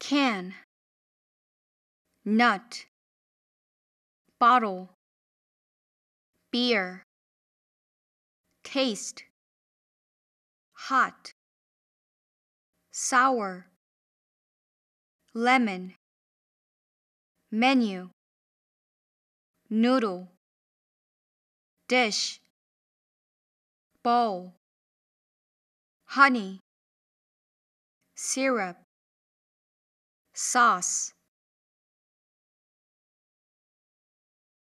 can nut bottle beer taste hot sour lemon menu noodle dish bowl honey syrup sauce